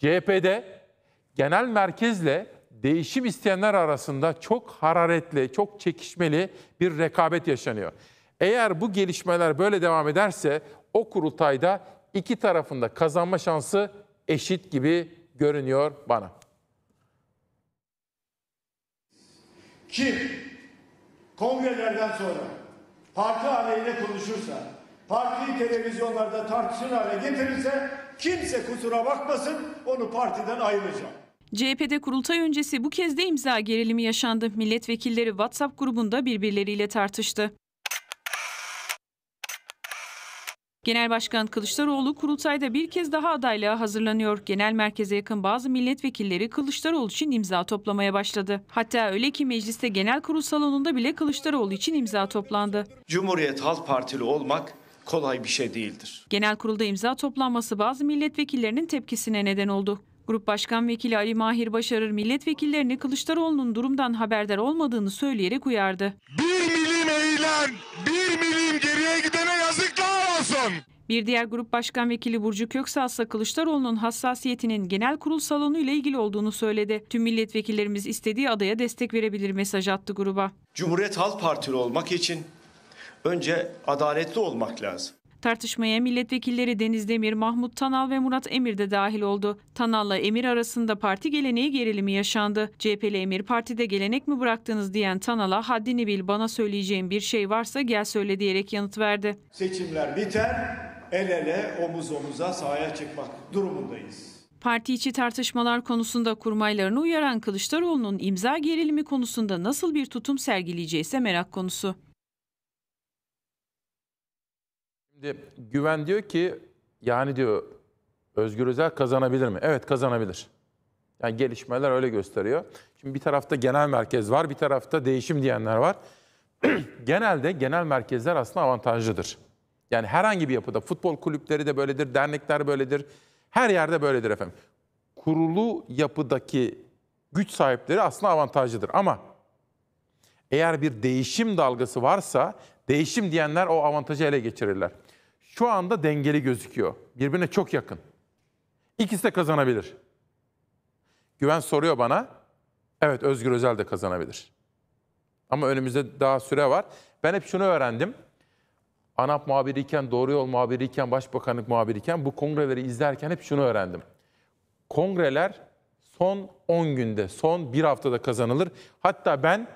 CHP'de genel merkezle değişim isteyenler arasında çok hararetli, çok çekişmeli bir rekabet yaşanıyor. Eğer bu gelişmeler böyle devam ederse o kurultayda iki tarafında kazanma şansı eşit gibi görünüyor bana. Kim kongrelerden sonra parti aleyhine konuşursa, partiyi televizyonlarda tartışın hale getirirse Kimse kusura bakmasın onu partiden ayıracağım. CHP'de kurultay öncesi bu kez de imza gerilimi yaşandı. Milletvekilleri WhatsApp grubunda birbirleriyle tartıştı. Genel Başkan Kılıçdaroğlu kurultayda bir kez daha adaylığa hazırlanıyor. Genel merkeze yakın bazı milletvekilleri Kılıçdaroğlu için imza toplamaya başladı. Hatta öyle ki mecliste genel kurul salonunda bile Kılıçdaroğlu için imza toplandı. Cumhuriyet Halk Partili olmak kolay bir şey değildir. Genel kurulda imza toplanması bazı milletvekillerinin tepkisine neden oldu. Grup Başkan Vekili Ali Mahir Başarır milletvekillerini Kılıçdaroğlu'nun durumdan haberdar olmadığını söyleyerek uyardı. Bir milim eğilen, bir milim geriye gidene yazıklar olsun. Bir diğer grup başkan vekili Burcu Köksal ise Kılıçdaroğlu'nun hassasiyetinin genel kurul salonu ile ilgili olduğunu söyledi. Tüm milletvekillerimiz istediği adaya destek verebilir mesaj attı gruba. Cumhuriyet Halk Partili olmak için önce adaletli olmak lazım. Tartışmaya milletvekilleri Deniz Demir, Mahmut Tanal ve Murat Emir de dahil oldu. Tanal'la Emir arasında parti geleneği gerilimi yaşandı. CHP'li Emir partide gelenek mi bıraktınız diyen Tanal'a haddini bil bana söyleyeceğim bir şey varsa gel söyle diyerek yanıt verdi. Seçimler biter, el ele omuz omuza sahaya çıkmak durumundayız. Parti içi tartışmalar konusunda kurmaylarını uyaran Kılıçdaroğlu'nun imza gerilimi konusunda nasıl bir tutum sergileyeceği ise merak konusu. Şimdi Güven diyor ki yani diyor Özgür Özel kazanabilir mi? Evet kazanabilir. Yani gelişmeler öyle gösteriyor. Şimdi bir tarafta genel merkez var, bir tarafta değişim diyenler var. Genelde genel merkezler aslında avantajlıdır. Yani herhangi bir yapıda futbol kulüpleri de böyledir, dernekler böyledir. Her yerde böyledir efendim. Kurulu yapıdaki güç sahipleri aslında avantajlıdır ama eğer bir değişim dalgası varsa Değişim diyenler o avantajı ele geçirirler. Şu anda dengeli gözüküyor. Birbirine çok yakın. İkisi de kazanabilir. Güven soruyor bana. Evet Özgür Özel de kazanabilir. Ama önümüzde daha süre var. Ben hep şunu öğrendim. ANAP muhabiriyken, Doğru Yol muhabiriyken, Başbakanlık muhabiriyken bu kongreleri izlerken hep şunu öğrendim. Kongreler son 10 günde, son bir haftada kazanılır. Hatta ben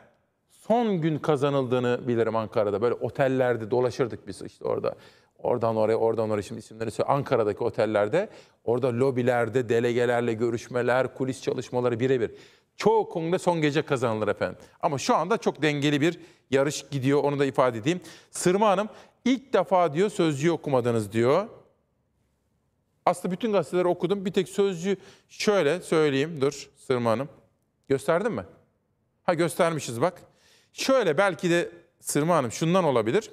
son gün kazanıldığını bilirim Ankara'da. Böyle otellerde dolaşırdık biz işte orada. Oradan oraya, oradan oraya şimdi isimleri söyle. Ankara'daki otellerde, orada lobilerde, delegelerle görüşmeler, kulis çalışmaları birebir. Çoğu kongre son gece kazanılır efendim. Ama şu anda çok dengeli bir yarış gidiyor, onu da ifade edeyim. Sırma Hanım ilk defa diyor sözcüyü okumadınız diyor. Aslında bütün gazeteleri okudum. Bir tek sözcü şöyle söyleyeyim. Dur Sırma Hanım. Gösterdim mi? Ha göstermişiz bak. Şöyle belki de Sırma Hanım şundan olabilir.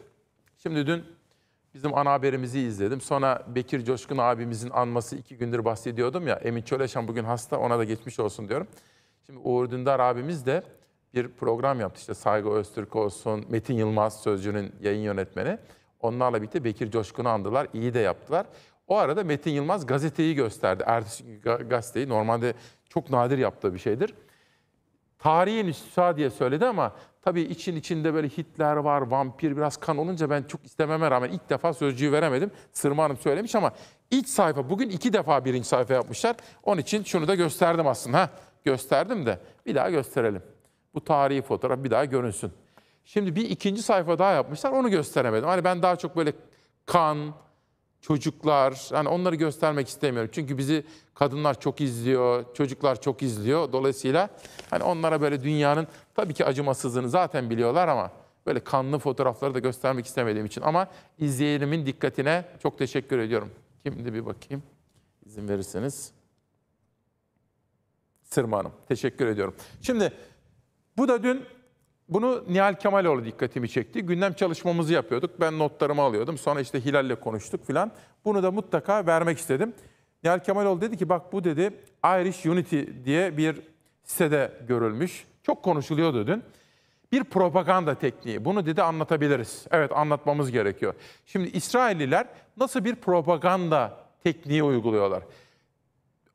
Şimdi dün bizim ana haberimizi izledim. Sonra Bekir Coşkun abimizin anması iki gündür bahsediyordum ya. Emin Çöleşan bugün hasta ona da geçmiş olsun diyorum. Şimdi Uğur Dündar abimiz de bir program yaptı. İşte Saygı Öztürk olsun, Metin Yılmaz Sözcü'nün yayın yönetmeni. Onlarla birlikte Bekir Coşkun'u andılar, iyi de yaptılar. O arada Metin Yılmaz gazeteyi gösterdi. Ertesi gün gazeteyi normalde çok nadir yaptığı bir şeydir. Tarihin üstüsa diye söyledi ama Tabii için içinde böyle Hitler var, vampir biraz kan olunca ben çok istememe rağmen ilk defa sözcüğü veremedim. Sırma Hanım söylemiş ama ilk sayfa bugün iki defa birinci sayfa yapmışlar. Onun için şunu da gösterdim aslında. Ha, gösterdim de bir daha gösterelim. Bu tarihi fotoğraf bir daha görünsün. Şimdi bir ikinci sayfa daha yapmışlar onu gösteremedim. Hani ben daha çok böyle kan, çocuklar yani onları göstermek istemiyorum. Çünkü bizi kadınlar çok izliyor, çocuklar çok izliyor. Dolayısıyla hani onlara böyle dünyanın tabii ki acımasızlığını zaten biliyorlar ama böyle kanlı fotoğrafları da göstermek istemediğim için ama izleyenimin dikkatine çok teşekkür ediyorum. Şimdi bir bakayım izin verirseniz. Sırma Hanım teşekkür ediyorum. Şimdi bu da dün bunu Nihal Kemaloğlu dikkatimi çekti. Gündem çalışmamızı yapıyorduk. Ben notlarımı alıyordum. Sonra işte Hilal'le konuştuk filan. Bunu da mutlaka vermek istedim. Nihal Kemaloğlu dedi ki bak bu dedi Irish Unity diye bir sitede görülmüş. Çok konuşuluyordu dün. Bir propaganda tekniği. Bunu dedi anlatabiliriz. Evet anlatmamız gerekiyor. Şimdi İsrailliler nasıl bir propaganda tekniği uyguluyorlar?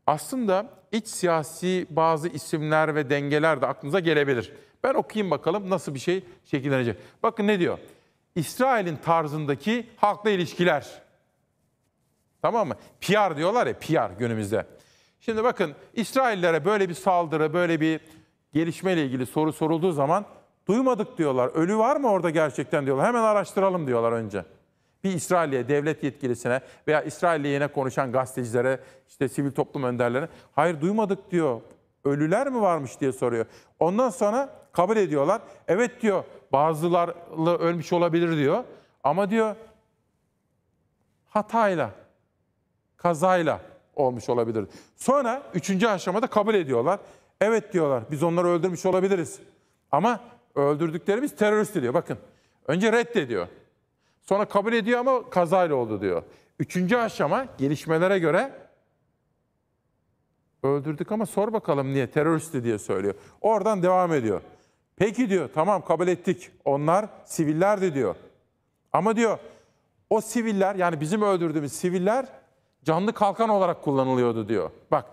Aslında iç siyasi bazı isimler ve dengeler de aklınıza gelebilir. Ben okuyayım bakalım nasıl bir şey şekillenecek. Bakın ne diyor? İsrail'in tarzındaki halkla ilişkiler. Tamam mı? PR diyorlar ya PR günümüzde. Şimdi bakın İsraillere böyle bir saldırı, böyle bir gelişmeyle ilgili soru sorulduğu zaman duymadık diyorlar. Ölü var mı orada gerçekten diyorlar. Hemen araştıralım diyorlar önce. Bir İsrail'e, devlet yetkilisine veya İsrail'le yine konuşan gazetecilere, işte sivil toplum önderlerine hayır duymadık diyor. Ölüler mi varmış diye soruyor. Ondan sonra Kabul ediyorlar. Evet diyor bazılarla ölmüş olabilir diyor. Ama diyor hatayla, kazayla olmuş olabilir. Sonra üçüncü aşamada kabul ediyorlar. Evet diyorlar biz onları öldürmüş olabiliriz. Ama öldürdüklerimiz terörist diyor. Bakın önce reddediyor. Sonra kabul ediyor ama kazayla oldu diyor. Üçüncü aşama gelişmelere göre öldürdük ama sor bakalım niye terörist diye söylüyor. Oradan devam ediyor. Peki diyor tamam kabul ettik. Onlar sivillerdi diyor. Ama diyor o siviller yani bizim öldürdüğümüz siviller canlı kalkan olarak kullanılıyordu diyor. Bak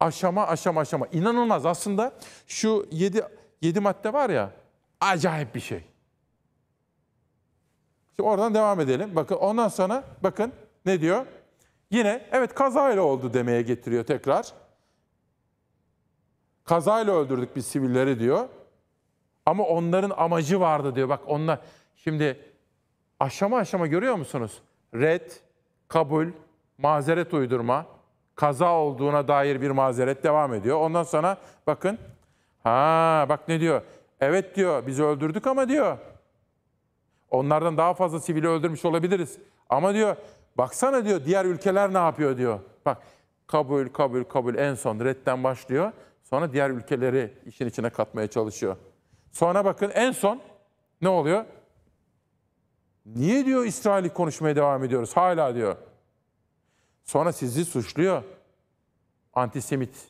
aşama aşama aşama inanılmaz aslında şu 7 7 madde var ya acayip bir şey. Şimdi oradan devam edelim. Bakın ondan sonra bakın ne diyor? Yine evet kazayla oldu demeye getiriyor tekrar. Kazayla öldürdük biz sivilleri diyor. Ama onların amacı vardı diyor. Bak onlar şimdi aşama aşama görüyor musunuz? Red, kabul, mazeret uydurma, kaza olduğuna dair bir mazeret devam ediyor. Ondan sonra bakın ha bak ne diyor? Evet diyor bizi öldürdük ama diyor. Onlardan daha fazla sivili öldürmüş olabiliriz. Ama diyor baksana diyor diğer ülkeler ne yapıyor diyor. Bak kabul kabul kabul en son redden başlıyor. Sonra diğer ülkeleri işin içine katmaya çalışıyor. Sonra bakın en son ne oluyor? Niye diyor İsrail'i konuşmaya devam ediyoruz hala diyor. Sonra sizi suçluyor. Antisemit.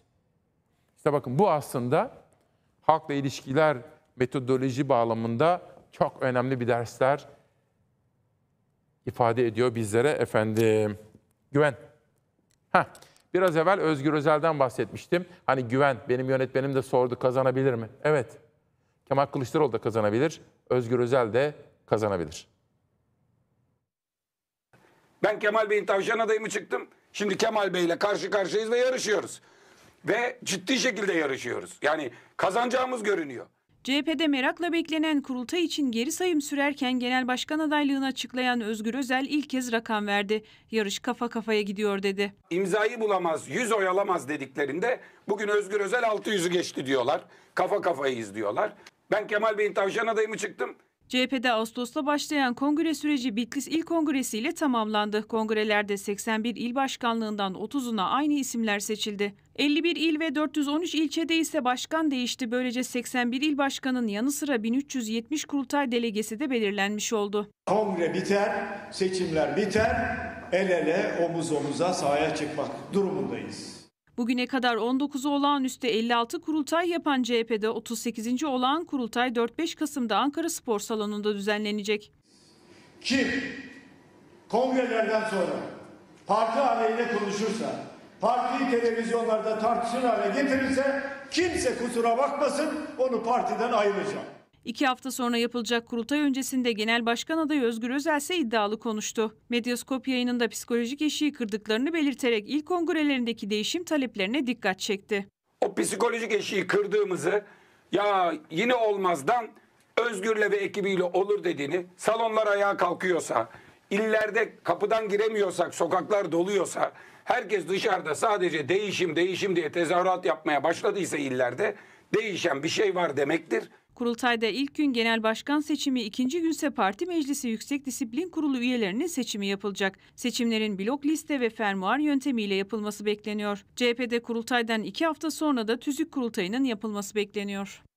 İşte bakın bu aslında halkla ilişkiler metodoloji bağlamında çok önemli bir dersler ifade ediyor bizlere efendim. Güven. Heh, biraz evvel Özgür Özel'den bahsetmiştim. Hani güven, benim yönetmenim de sordu kazanabilir mi? Evet. Kemal Kılıçdaroğlu da kazanabilir. Özgür Özel de kazanabilir. Ben Kemal Bey'in tavşan adayımı çıktım. Şimdi Kemal Bey'le karşı karşıyayız ve yarışıyoruz. Ve ciddi şekilde yarışıyoruz. Yani kazanacağımız görünüyor. CHP'de merakla beklenen kurultay için geri sayım sürerken genel başkan adaylığını açıklayan Özgür Özel ilk kez rakam verdi. Yarış kafa kafaya gidiyor dedi. İmzayı bulamaz, yüz oy alamaz dediklerinde bugün Özgür Özel 600'ü geçti diyorlar. Kafa kafayı diyorlar. Ben Kemal Bey'in tavşan adayı çıktım? CHP'de Ağustos'ta başlayan kongre süreci Bitlis İl Kongresi ile tamamlandı. Kongrelerde 81 il başkanlığından 30'una aynı isimler seçildi. 51 il ve 413 ilçede ise başkan değişti. Böylece 81 il başkanının yanı sıra 1370 kurultay delegesi de belirlenmiş oldu. Kongre biter, seçimler biter, el ele, omuz omuza sahaya çıkmak durumundayız. Bugüne kadar 19'u olağanüstü 56 kurultay yapan CHP'de 38. olağan kurultay 4-5 Kasım'da Ankara Spor Salonu'nda düzenlenecek. Kim kongrelerden sonra parti aleyhine konuşursa, partiyi televizyonlarda tartışır hale getirirse kimse kusura bakmasın onu partiden ayıracağım. İki hafta sonra yapılacak kurultay öncesinde Genel Başkan adayı Özgür Özel ise iddialı konuştu. Medyaskop yayınında psikolojik eşiği kırdıklarını belirterek ilk kongrelerindeki değişim taleplerine dikkat çekti. O psikolojik eşiği kırdığımızı ya yine olmazdan Özgür'le ve ekibiyle olur dediğini salonlar ayağa kalkıyorsa, illerde kapıdan giremiyorsak, sokaklar doluyorsa, herkes dışarıda sadece değişim değişim diye tezahürat yapmaya başladıysa illerde değişen bir şey var demektir. Kurultayda ilk gün genel başkan seçimi, ikinci günse parti meclisi yüksek disiplin kurulu üyelerinin seçimi yapılacak. Seçimlerin blok liste ve fermuar yöntemiyle yapılması bekleniyor. CHP'de kurultaydan iki hafta sonra da tüzük kurultayının yapılması bekleniyor.